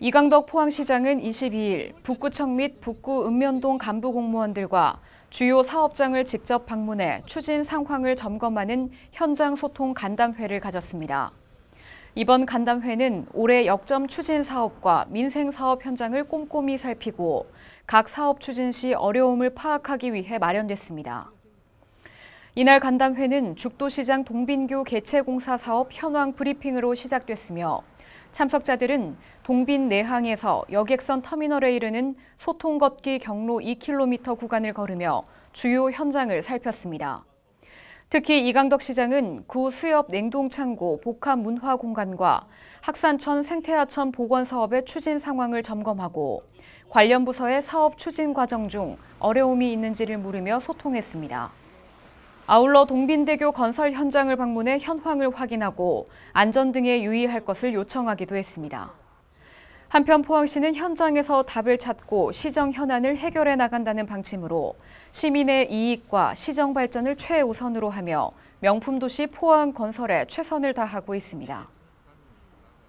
이강덕 포항시장은 22일 북구청 및 북구 읍면동 간부 공무원들과 주요 사업장을 직접 방문해 추진 상황을 점검하는 현장 소통 간담회를 가졌습니다. 이번 간담회는 올해 역점 추진 사업과 민생 사업 현장을 꼼꼼히 살피고 각 사업 추진 시 어려움을 파악하기 위해 마련됐습니다. 이날 간담회는 죽도시장 동빈교 개체공사 사업 현황 브리핑으로 시작됐으며 참석자들은 동빈 내항에서 여객선 터미널에 이르는 소통 걷기 경로 2km 구간을 걸으며 주요 현장을 살폈습니다. 특히 이강덕 시장은 구 수협 냉동창고 복합 문화 공간과 학산천 생태하천 복원 사업의 추진 상황을 점검하고 관련 부서의 사업 추진 과정 중 어려움이 있는지를 물으며 소통했습니다. 아울러 동빈대교 건설 현장을 방문해 현황을 확인하고 안전 등에 유의할 것을 요청하기도 했습니다. 한편 포항시는 현장에서 답을 찾고 시정 현안을 해결해 나간다는 방침으로 시민의 이익과 시정 발전을 최우선으로 하며 명품 도시 포항 건설에 최선을 다하고 있습니다.